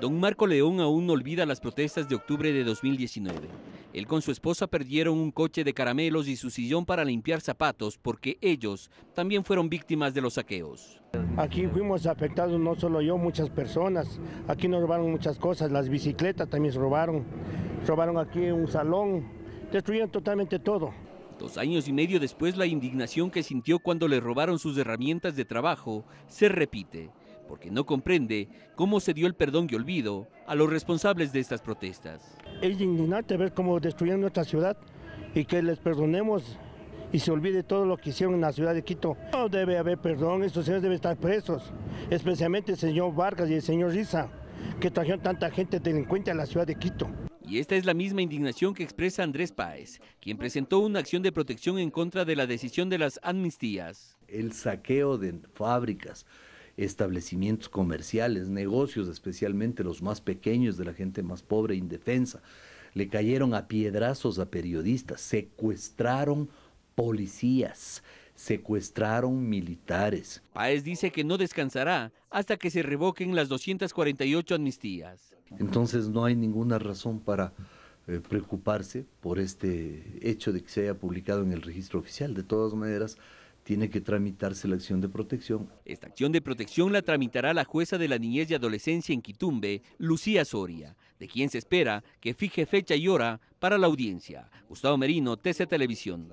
Don Marco León aún no olvida las protestas de octubre de 2019. Él con su esposa perdieron un coche de caramelos y su sillón para limpiar zapatos porque ellos también fueron víctimas de los saqueos. Aquí fuimos afectados, no solo yo, muchas personas. Aquí nos robaron muchas cosas, las bicicletas también se robaron. Robaron aquí un salón, destruyeron totalmente todo. Dos años y medio después, la indignación que sintió cuando le robaron sus herramientas de trabajo se repite porque no comprende cómo se dio el perdón y olvido a los responsables de estas protestas. Es indignante ver cómo destruyen nuestra ciudad y que les perdonemos y se olvide todo lo que hicieron en la ciudad de Quito. No debe haber perdón, estos señores deben estar presos, especialmente el señor Vargas y el señor Riza, que trajeron tanta gente delincuente a la ciudad de Quito. Y esta es la misma indignación que expresa Andrés Páez, quien presentó una acción de protección en contra de la decisión de las amnistías. El saqueo de fábricas, establecimientos comerciales, negocios, especialmente los más pequeños de la gente más pobre, e indefensa. Le cayeron a piedrazos a periodistas, secuestraron policías, secuestraron militares. Páez dice que no descansará hasta que se revoquen las 248 amnistías. Entonces no hay ninguna razón para eh, preocuparse por este hecho de que se haya publicado en el registro oficial. De todas maneras, tiene que tramitarse la acción de protección. Esta acción de protección la tramitará la jueza de la niñez y adolescencia en Quitumbe, Lucía Soria, de quien se espera que fije fecha y hora para la audiencia. Gustavo Merino, TC Televisión.